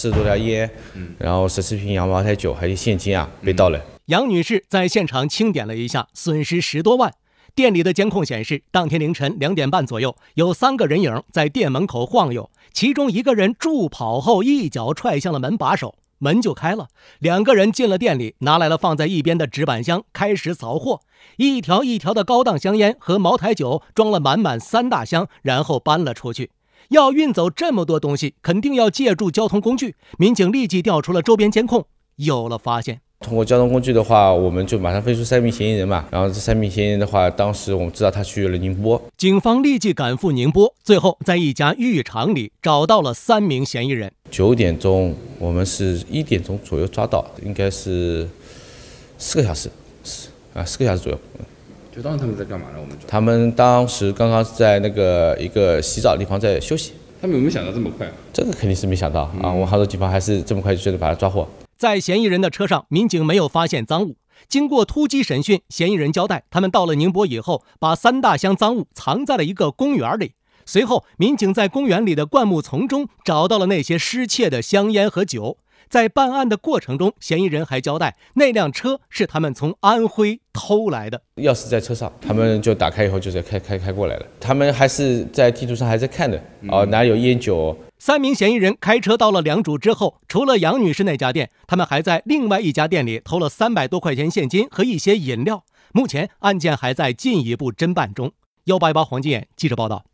十多条烟，然后十四瓶洋茅台酒，还有现金啊，被盗了。杨女士在现场清点了一下，损失十多万。店里的监控显示，当天凌晨两点半左右，有三个人影在店门口晃悠，其中一个人助跑后一脚踹向了门把手，门就开了。两个人进了店里，拿来了放在一边的纸板箱，开始扫货，一条一条的高档香烟和茅台酒装了满满三大箱，然后搬了出去。要运走这么多东西，肯定要借助交通工具。民警立即调出了周边监控，有了发现。通过交通工具的话，我们就马上飞出三名嫌疑人嘛。然后这三名嫌疑人的话，当时我们知道他去了宁波。警方立即赶赴宁波，最后在一家浴场里找到了三名嫌疑人。九点钟，我们是一点钟左右抓到，应该是四个小时，四啊四个小时左右。当时他们在干嘛呢？我们他们当时刚刚在那个一个洗澡的地方在休息。他们有没有想到这么快这个肯定是没想到啊！我们杭州警方还是这么快就把他抓获。在嫌疑人的车上，民警没有发现赃物。经过突击审讯，嫌疑人交代，他们到了宁波以后，把三大箱赃物藏在了一个公园里。随后，民警在公园里的灌木丛中找到了那些失窃的香烟和酒。在办案的过程中，嫌疑人还交代，那辆车是他们从安徽偷来的，钥匙在车上，他们就打开以后就开开开过来了。他们还是在地图上还在看的，哦，哪有烟酒？三名嫌疑人开车到了良渚之后，除了杨女士那家店，他们还在另外一家店里偷了三百多块钱现金和一些饮料。目前案件还在进一步侦办中。幺八幺八黄金眼记者报道。